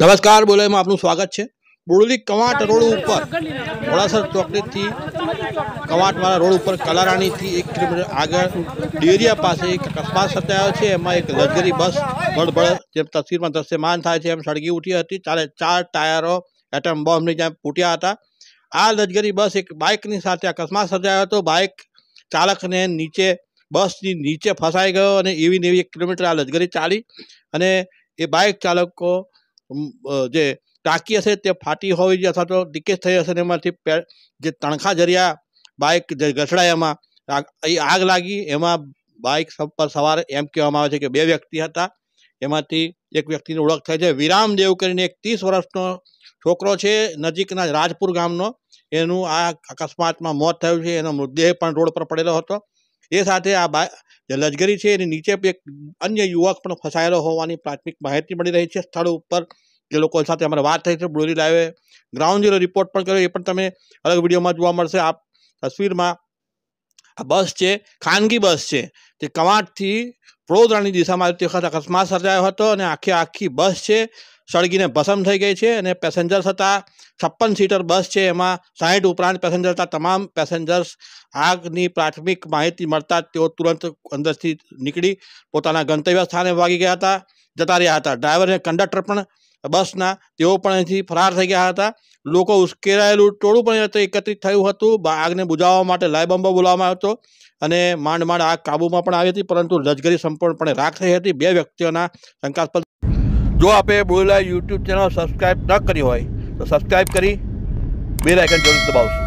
નમસ્કાર બોલેમાં આપનું સ્વાગત છે બોરલી કવાટ રોડ ઉપર મોડાસર ચોકડીથી કવાટવાળા રોડ ઉપર કલારાણીથી એક કિલોમીટર આગળ ડેરિયા પાસે એક અકસ્માત સર્જાયો છે એમાં એક લક્ઝરી બસ બળબળ જેમ તસવીરમાં દ્રશ્યમાન થાય છે એમ સળગી ઉઠી હતી ચારે ચાર ટાયરો એટમ બોમ્બની જેમ ફૂટ્યા હતા આ લજગરી બસ એક બાઇકની સાથે અકસ્માત સર્જાયો હતો બાઇક ચાલકને નીચે બસની નીચે ફસાઈ ગયો અને એવી ને એવી એક કિલોમીટર આ લજગરી ચાલી અને એ બાઇક ચાલકો જે ટાંકી હશે તે ફાટી હોવી હોય અથવા તો લીકેજ થઈ હશે ને એમાંથી જે તણખા જરિયા બાઇક ગસડાય એમાં આગ લાગી એમાં બાઇક પર સવારે એમ કહેવામાં આવે છે કે બે વ્યક્તિ હતા એમાંથી એક વ્યક્તિની ઓળખ થઈ છે વિરામ દેવ કરીને એક ત્રીસ વર્ષનો છોકરો છે નજીકના રાજપુર ગામનો એનું આ અકસ્માતમાં મોત થયું છે એનો મૃતદેહ પણ રોડ પર પડેલો હતો એ સાથે આ બા લશ્કરી છે એની નીચે એક અન્ય યુવક પણ ફસાયેલો હોવાની પ્રાથમિક માહિતી મળી રહી છે સ્થળ ઉપર એ લોકો સાથે અમારે વાત થઈ છે બ્લોરી લાઈવે ગ્રાઉન્ડ ઝીરો રિપોર્ટ પણ કર્યો એ પણ તમે અલગ વિડીયોમાં જોવા મળશે આ તસવીરમાં આ બસ છે ખાનગી બસ છે તે કવાંટથી વડોદરાની દિશામાં તે વખત અકસ્માત સર્જાયો હતો અને આખી આખી બસ છે સળગીને ભસમ થઈ ગઈ છે અને પેસેન્જર્સ હતા છપ્પન સીટર બસ છે એમાં સાહીઠ ઉપરાંત પેસેન્જર હતા તમામ પેસેન્જર્સ આગની પ્રાથમિક માહિતી મળતા તેઓ તુરંત અંદરથી નીકળી પોતાના ગંતવ્ય સ્થાને ભાગી ગયા હતા જતા રહ્યા હતા ડ્રાઈવર અને કંડક્ટર પણ બસના તેઓ પણ અહીંથી ફરાર થઈ ગયા હતા લોકો ઉશ્કેરાયેલું ટોળું પણ એકત્રિત થયું હતું આગને બુજાવવા માટે લાયબંબો બોલાવવામાં આવ્યો હતો અને માંડ માંડ આગ કાબૂમાં પણ આવી હતી પરંતુ લશ્કરી સંપૂર્ણપણે રાખ થઈ હતી બે વ્યક્તિઓના શંકાસ્પદ જો આપે બોલેલા યુટ્યુબ ચેનલ સબસ્ક્રાઈબ ન કરી હોય તો સબસ્ક્રાઈબ કરી બે આઇકન જરૂર દબાવશું